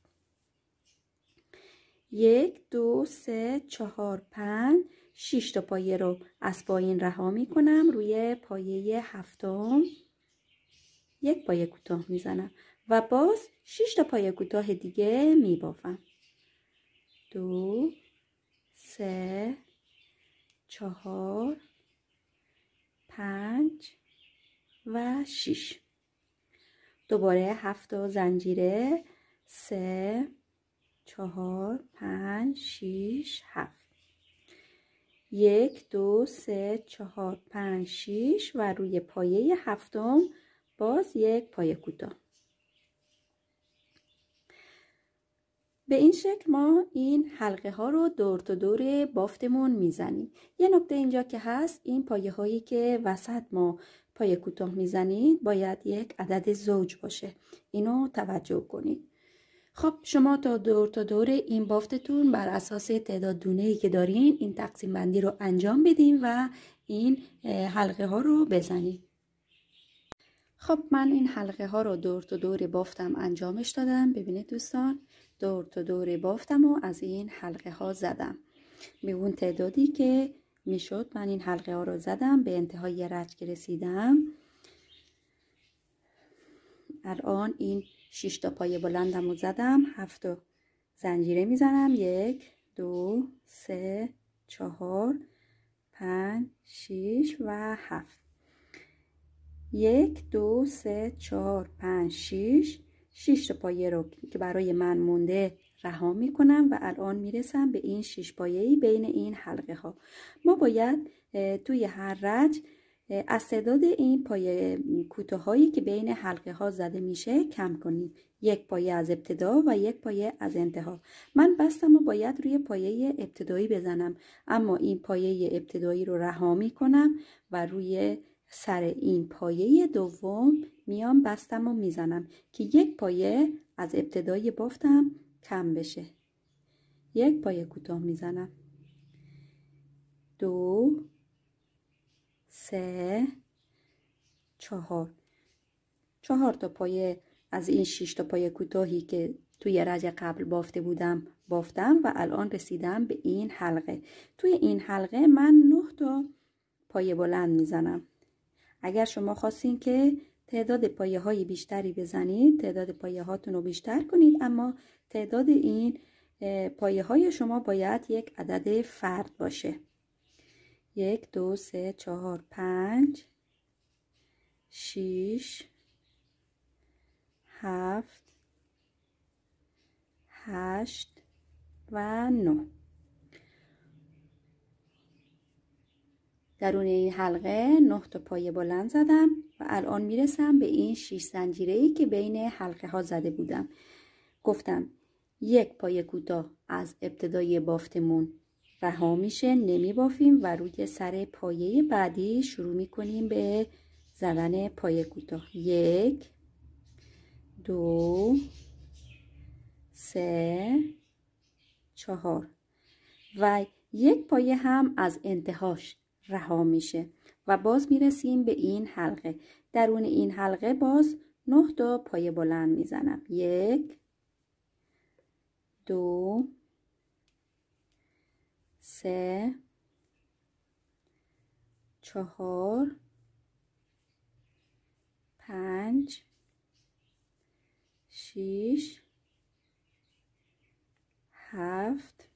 A: یک دو سه چهار پنج شیشتا تا پایه رو از پایین رها می کنم روی پایه هفتم یک پایه کوتاه میزنم و باز شیشتا تا پایه کوتاه دیگه می بافم دو سه چهار پنج و شیش دوباره هفت زنجیره سه چهار پنج شیش هفت یک دو سه چهار پنج شیش و روی پایه هفتم باز یک پایه کوتاه به این شکل ما این حلقه ها رو دور تا دور بافتمون میزنیم یه نکته اینجا که هست این پایه هایی که وسط ما پایه کوتاه میزنید باید یک عدد زوج باشه اینو توجه کنید خب شما تا دور تا دور این بافتتون بر اساس تعداد دونه ای که دارین این تقسیم بندی رو انجام بدین و این حلقه ها رو بزنید خب من این حلقه ها رو دور تا دور بافتم انجامش دادم ببینید دوستان دور تا دور بافتم و از این حلقه ها زدم به اون تعدادی که میشد من این حلقه ها رو زدم به انتهای رج رسیدم الان این شیشتا تا پایه بلندم رو زدم هفتا زنجیره میزنم یک دو سه چهار پنج شیش و هفت یک دو سه چهار پنج شیش شیش تا پایه رو که برای من مونده رها میکنم و الان میرسم به این شیش پایه بین این حلقه ها ما باید توی هر رج از تعداد این پایه هایی که بین حلقه ها زده میشه کم کنید یک پایه از ابتدا و یک پایه از انتها من بستم و باید روی پایه ابتدایی بزنم اما این پایه ابتدایی رو رها میکنم و روی سر این پایه دوم میام بستم و میزنم که یک پایه از ابتدای بافتم کم بشه یک پایه کوتاه میزنم دو سه چهار چهار تا پایه از این شش تا پایه کوتاهی که توی رج قبل بافته بودم بافتم و الان رسیدم به این حلقه توی این حلقه من نه تا پایه بلند میزنم اگر شما خواستین که تعداد پایه های بیشتری بزنید تعداد پایه هاتون رو بیشتر کنید اما تعداد این پایه های شما باید یک عدد فرد باشه یک دو سه چهار پنج شیش هفت هشت و نه درون این حلقه نه تا پای بلند زدم و الان میرسم به این شیش زنجیره ای که بین حلقه ها زده بودم گفتم یک پایه کوتاه از ابتدای بافتمون رها میشه نمی بافیم و روی سر پایه بعدی شروع میکنیم به زدن پایه کوتاه یک دو سه چهار و یک پایه هم از انتهاش رها میشه و باز میرسیم به این حلقه درون این حلقه باز نه تا پایه بلند میزنم یک دو سه چهار پنج شیش هفت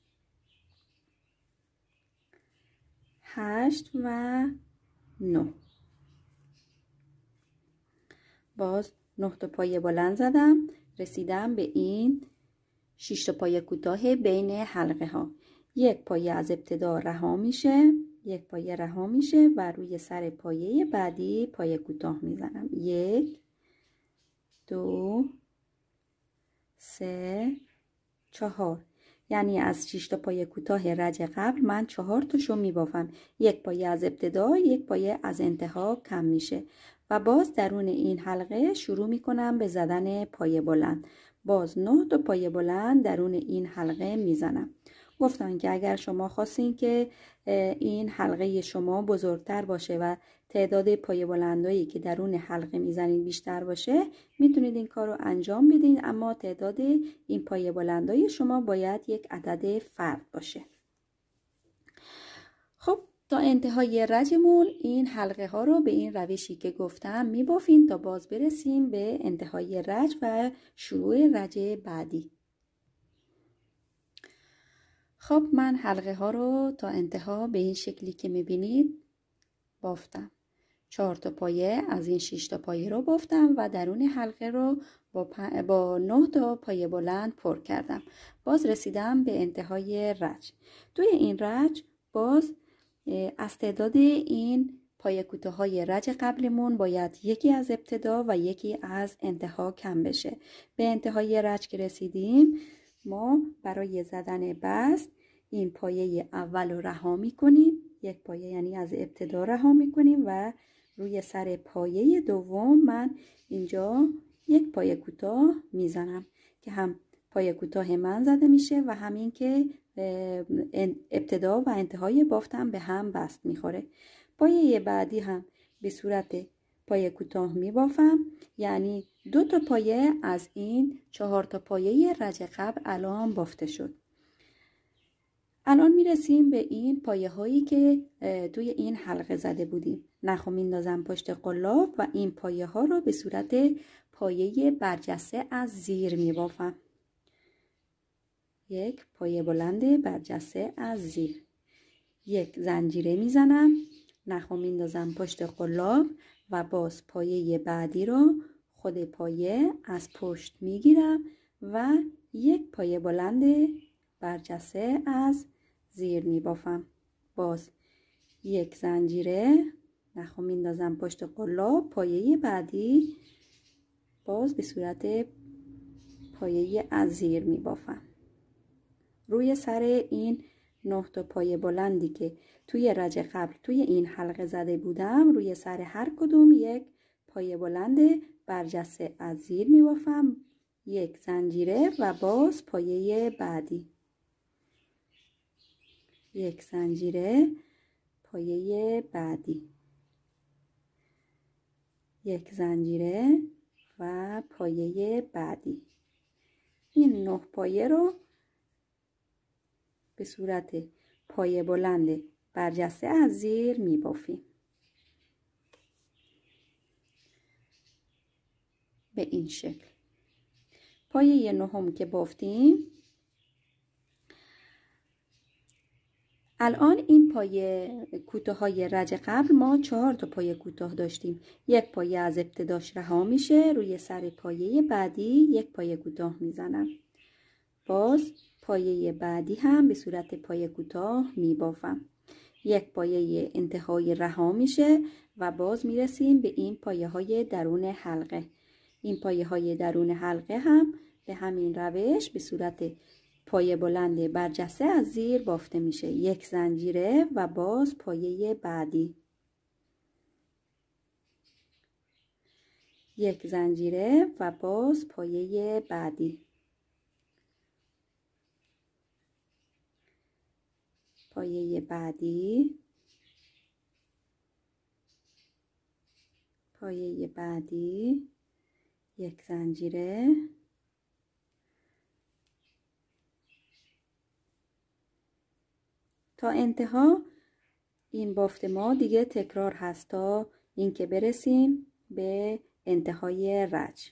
A: هشت و نه باز نه تا پای بلند زدم رسیدم به این شش تا پای کوتاه بین حلقه ها یک پایه از ابتدا رها میشه یک پایه رها میشه و روی سر پایه بعدی پایه کوتاه میزنم یک دو سه چهار یعنی از 6 تا پایه کوتاه رج قبل من چهار تاشو میبافم یک پایه از ابتدا یک پایه از انتها کم میشه و باز درون این حلقه شروع میکنم به زدن پایه بلند باز نه تا پایه بلند درون این حلقه میزنم گفتن که اگر شما خواستین که این حلقه شما بزرگتر باشه و تعداد پای بلندایی که درون حلقه میزنید بیشتر باشه میتونید این کار رو انجام بدین اما تعداد این پای بلندای شما باید یک عدد فرد باشه خب تا انتهای رجمون این حلقه ها رو به این روشی که گفتم میبافین تا باز برسیم به انتهای رج و شروع رج بعدی خب من حلقه ها رو تا انتها به این شکلی که میبینید بافتم چهار تا پایه از این شیش تا پایه رو بافتم و درون حلقه رو با, نه با 9 تا پایه بلند پر کردم باز رسیدم به انتهای رج توی این رج باز از تعداد این پایه کوتاه های رج قبلمون باید یکی از ابتدا و یکی از انتها کم بشه به انتهای رج که رسیدیم ما برای زدن بست این پایه اول رو رها میکنیم یک پایه یعنی از ابتدا رها میکنیم و روی سر پایه دوم من اینجا یک پایه کوتاه میزنم که هم پایه کوتاه من زده میشه و همین که ابتدا و انتهای بافتم به هم بست میخوره پایه بعدی هم به صورت پایه کوتاه می بافم یعنی دو تا پایه از این چهار تا پایه رج قبل الان بافته شد الان رسیم به این پایه هایی که توی این حلقه زده بودیم نخو میندازم پشت قلاب و این پایه ها رو به صورت پایه برجسته از زیر می بافم یک پایه بلند برجسته از زیر یک زنجیره میزنم نخو میندازم پشت قلاب و باز پایه بعدی رو خود پایه از پشت میگیرم و یک پایه بلند برجسته از زیر میبافم باز یک زنجیره نخو میندازم پشت قلاب پایه بعدی باز به صورت پایه از زیر میبافم روی سر این نه تا پایه بلندی که توی رج قبل توی این حلقه زده بودم روی سر هر کدوم یک پایه بلند برجسته از زیر وفم یک زنجیره و باز پایه بعدی یک زنجیره پایه بعدی یک زنجیره و پایه بعدی این نه پایه رو به صورت پایه بلند برجسته از زیر بافیم به این شکل پایه نهم که بافتیم الان این پایه کوتاه های رج قبل ما چهار تا پایه کوتاه داشتیم یک پایه از ابتداش رها میشه روی سر پایه بعدی یک پایه کوتاه میزنم باز پایه بعدی هم به صورت پایه کوتاه میبافم یک پایه انتهای رها میشه و باز میرسیم به این پایه های درون حلقه این پایه های درون حلقه هم به همین روش به صورت پایه بلند برجسته از زیر بافته میشه یک زنجیره و باز پایه بعدی یک زنجیره و باز پایه بعدی پایه بعدی پایه بعدی یک زنجیره تا انتها این بافت ما دیگه تکرار هست تا اینکه برسیم به انتهای رج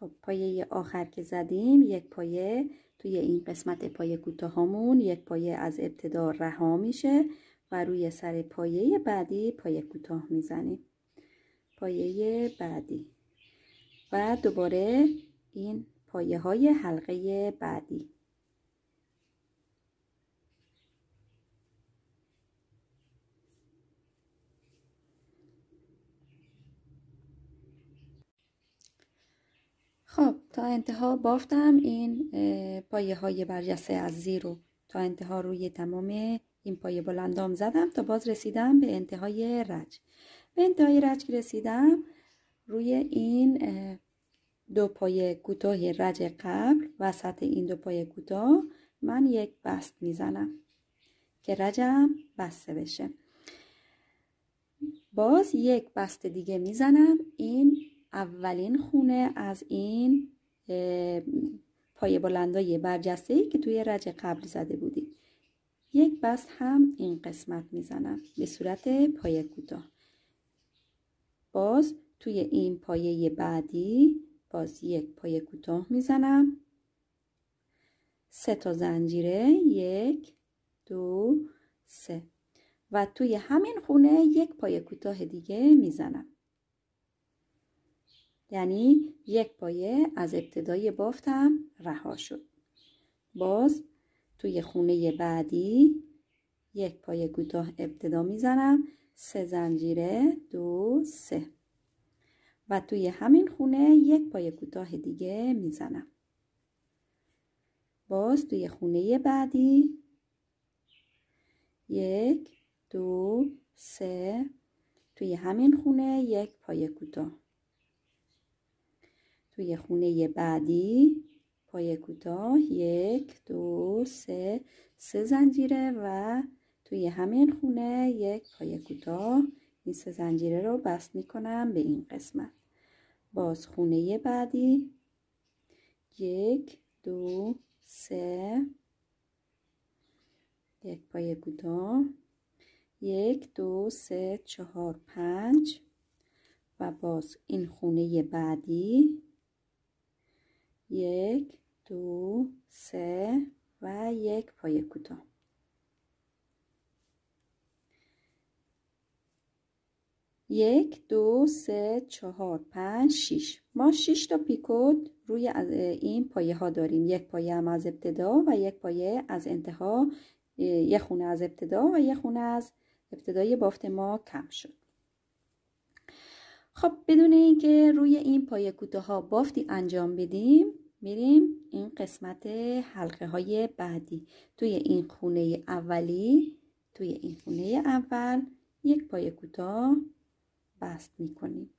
A: خب پایه آخر که زدیم یک پایه توی این قسمت پایه کوتاهامون یک پایه از ابتدا رها میشه و روی سر پایه بعدی پایه کوتاه میزنیم پایه بعدی و دوباره این پایه های حلقه بعدی تا انتها بافتم این پایه های برجسته از زیر رو تا انتها روی تمام این پایه بلندام زدم تا باز رسیدم به انتهای رج به انتهای رج رسیدم روی این دو پایه کوتاه رج قبل وسط این دو پایه کوتاه من یک بست میزنم که رجم بسته بشه باز یک بست دیگه میزنم این اولین خونه از این پای بلندای برجسته ای که توی رج قبل زده بودیم یک بست هم این قسمت میزنم به صورت پای کوتاه باز توی این پایه بعدی باز یک پای کوتاه میزنم سه تا زنجیره یک دو سه و توی همین خونه یک پای کوتاه دیگه میزنم یعنی یک پایه از ابتدای بافتم رها شد باز توی خونه بعدی یک پایه کوتاه ابتدا میزنم سه زنجیره دو سه و توی همین خونه یک پایه کوتاه دیگه میزنم باز توی خونه بعدی یک دو سه توی همین خونه یک پایه کوتاه توی خونه بعدی پای کوتاه یک دو سه سه زنجیره و توی همین خونه یک پای کوتاه این سه زنجیره رو بست میکنم به این قسمت باز خونه بعدی یک دو سه یک پای کوتاه یک دو سه چهار پنج و باز این خونه بعدی یک دو سه و یک پایه کوتاه یک دو سه چهار پنج شیش ما شیش تا پیکوت روی این پایه ها داریم یک پایه هم از ابتدا و یک پایه از انتها یک خونه از ابتدا و یک خونه از ابتدای بافت ما کم شد خب بدون اینکه روی این پایه کوتاه ها بافتی انجام بدیم میریم این قسمت حلقه های بعدی توی این خونه اولی توی این خونه اول یک پایه کوتاه بست میکنیم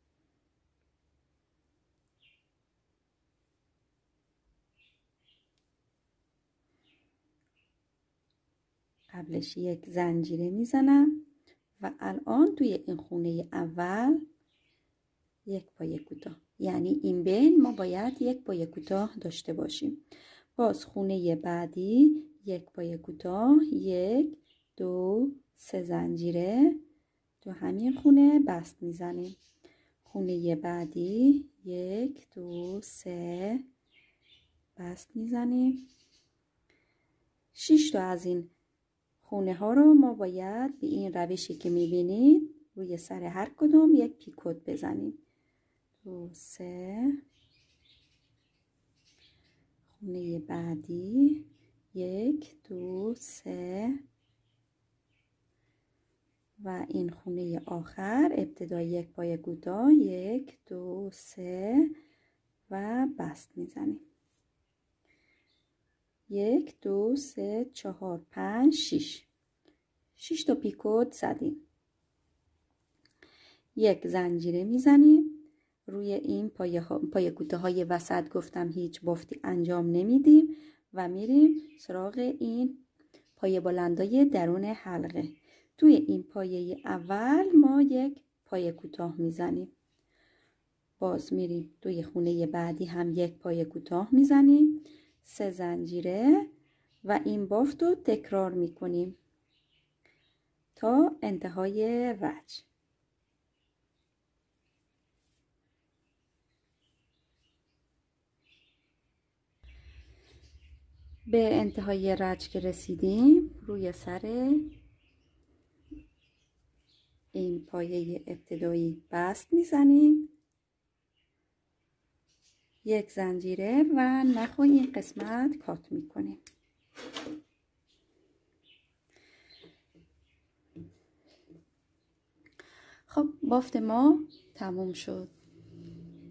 A: قبلش یک زنجیره میزنم و الان توی این خونه اول یک پای کوتاه یعنی این بین ما باید یک یک کوتاه داشته باشیم باز خونه بعدی یک یک کوتاه یک دو سه زنجیره تو همین خونه بست میزنیم خونه بعدی یک دو سه بست میزنیم شش تا از این خونه ها رو ما باید به این روشی که میبینید روی سر هر کدوم یک پیکوت بزنیم روسه خونه بعدی یک دو سه و این خونه آخر ابتدا یک پای گودا یک دو سه و بست میزنیم یک دو سه چهار پنج شیش شیش تا پیکوت زدیم یک زنجیره میزنیم روی این پایه, ها، های وسط گفتم هیچ بافتی انجام نمیدیم و میریم سراغ این پایه بلندای درون حلقه توی این پایه اول ما یک پایه کوتاه میزنیم باز میریم توی خونه بعدی هم یک پایه کوتاه میزنیم سه زنجیره و این بافت رو تکرار میکنیم تا انتهای وجه به انتهای رج که رسیدیم روی سر این پایه ابتدایی بست میزنیم یک زنجیره و نخو این قسمت کات میکنیم خب بافت ما تموم شد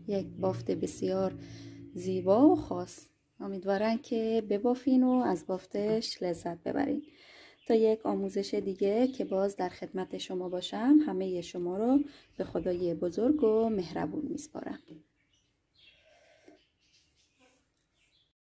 A: یک بافت بسیار زیبا و خاص امیدوارم که ببافین و از بافتش لذت ببرین تا یک آموزش دیگه که باز در خدمت شما باشم همه شما رو به خدای بزرگ و مهربون میسپارم